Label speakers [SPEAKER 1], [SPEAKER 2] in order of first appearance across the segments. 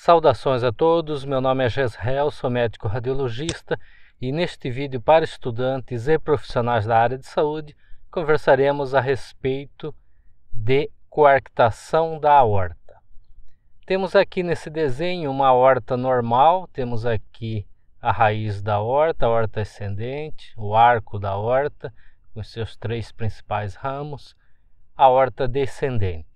[SPEAKER 1] Saudações a todos, meu nome é Gesrel, sou médico radiologista e neste vídeo para estudantes e profissionais da área de saúde conversaremos a respeito de coarctação da aorta. Temos aqui nesse desenho uma aorta normal, temos aqui a raiz da aorta, a aorta ascendente, o arco da aorta com seus três principais ramos, a aorta descendente.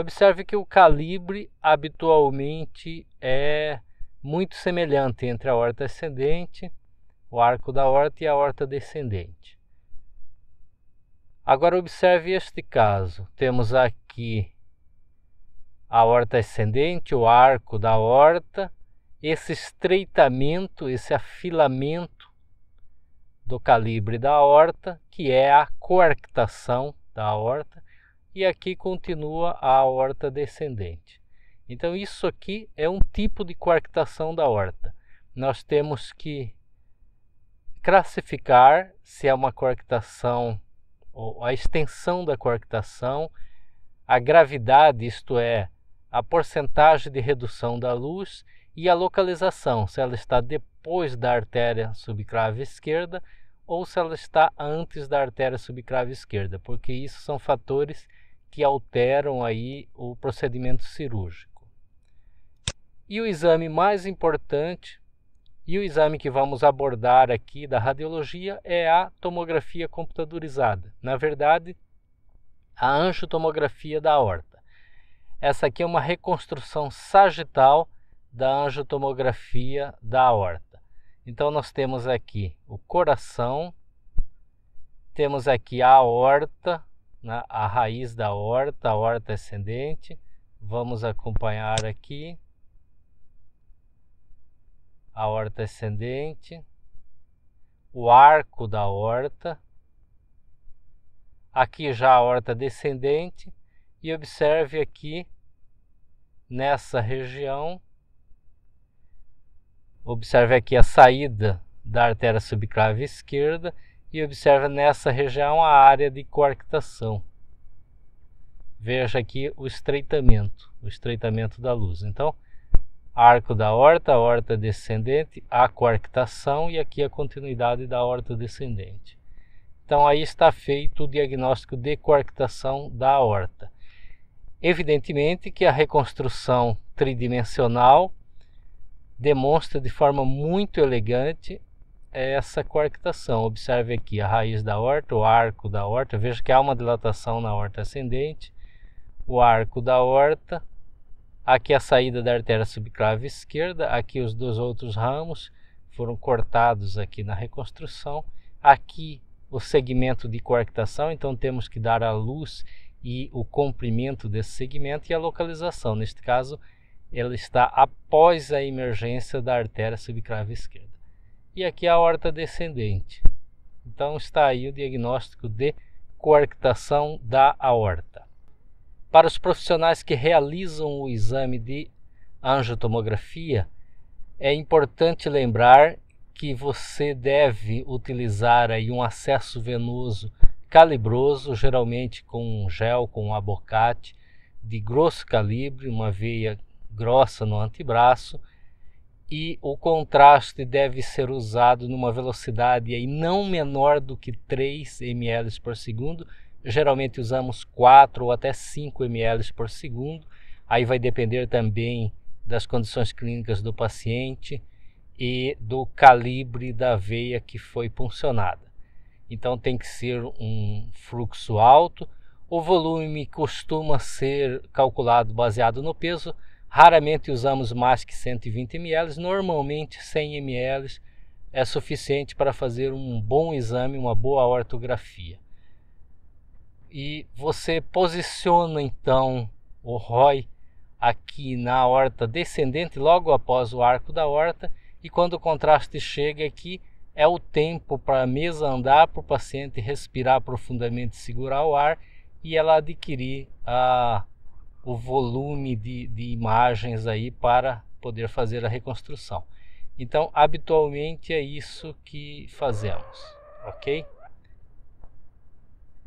[SPEAKER 1] Observe que o calibre habitualmente é muito semelhante entre a horta ascendente, o arco da horta e a horta descendente. Agora observe este caso. Temos aqui a horta ascendente, o arco da horta, esse estreitamento, esse afilamento do calibre da horta, que é a coarctação da horta, e aqui continua a aorta descendente. Então isso aqui é um tipo de coarctação da aorta. Nós temos que classificar se é uma coarctação ou a extensão da coarctação, a gravidade, isto é, a porcentagem de redução da luz e a localização, se ela está depois da artéria subclave esquerda ou se ela está antes da artéria subclave esquerda, porque isso são fatores que alteram aí o procedimento cirúrgico. E o exame mais importante e o exame que vamos abordar aqui da radiologia é a tomografia computadorizada. Na verdade, a angiotomografia da aorta. Essa aqui é uma reconstrução sagital da angiotomografia da aorta. Então nós temos aqui o coração, temos aqui a aorta, né, a raiz da horta, a horta ascendente. Vamos acompanhar aqui a horta ascendente, o arco da horta. Aqui já a horta descendente e observe aqui nessa região. Observe aqui a saída da artéria subclave esquerda e observa nessa região a área de coarctação. Veja aqui o estreitamento, o estreitamento da luz. Então, arco da horta, horta descendente, a coarctação e aqui a continuidade da horta descendente. Então aí está feito o diagnóstico de coarctação da horta. Evidentemente que a reconstrução tridimensional demonstra de forma muito elegante é essa coarctação. Observe aqui a raiz da horta, o arco da horta. Veja que há uma dilatação na horta ascendente, o arco da horta, aqui a saída da artéria subclave esquerda, aqui os dois outros ramos foram cortados aqui na reconstrução. Aqui o segmento de coarctação, então temos que dar a luz e o comprimento desse segmento e a localização. Neste caso, ela está após a emergência da artéria subclave esquerda e aqui a aorta descendente. Então está aí o diagnóstico de coarctação da aorta. Para os profissionais que realizam o exame de angiotomografia, é importante lembrar que você deve utilizar aí um acesso venoso calibroso, geralmente com um gel, com um abocate de grosso calibre, uma veia grossa no antebraço e o contraste deve ser usado numa velocidade aí não menor do que 3 ml por segundo. Geralmente usamos 4 ou até 5 ml por segundo. Aí vai depender também das condições clínicas do paciente e do calibre da veia que foi puncionada. Então tem que ser um fluxo alto. O volume costuma ser calculado baseado no peso, Raramente usamos mais que 120 ml, normalmente 100 ml é suficiente para fazer um bom exame, uma boa ortografia. E você posiciona então o ROI aqui na horta descendente, logo após o arco da horta, e quando o contraste chega aqui, é o tempo para a mesa andar, para o paciente respirar profundamente, segurar o ar e ela adquirir a o volume de, de imagens aí para poder fazer a reconstrução. Então, habitualmente é isso que fazemos, ok?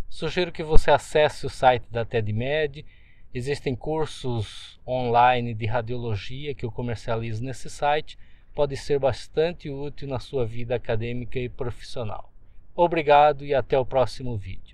[SPEAKER 1] Sugiro que você acesse o site da TEDMED. Existem cursos online de radiologia que eu comercializo nesse site. Pode ser bastante útil na sua vida acadêmica e profissional. Obrigado e até o próximo vídeo.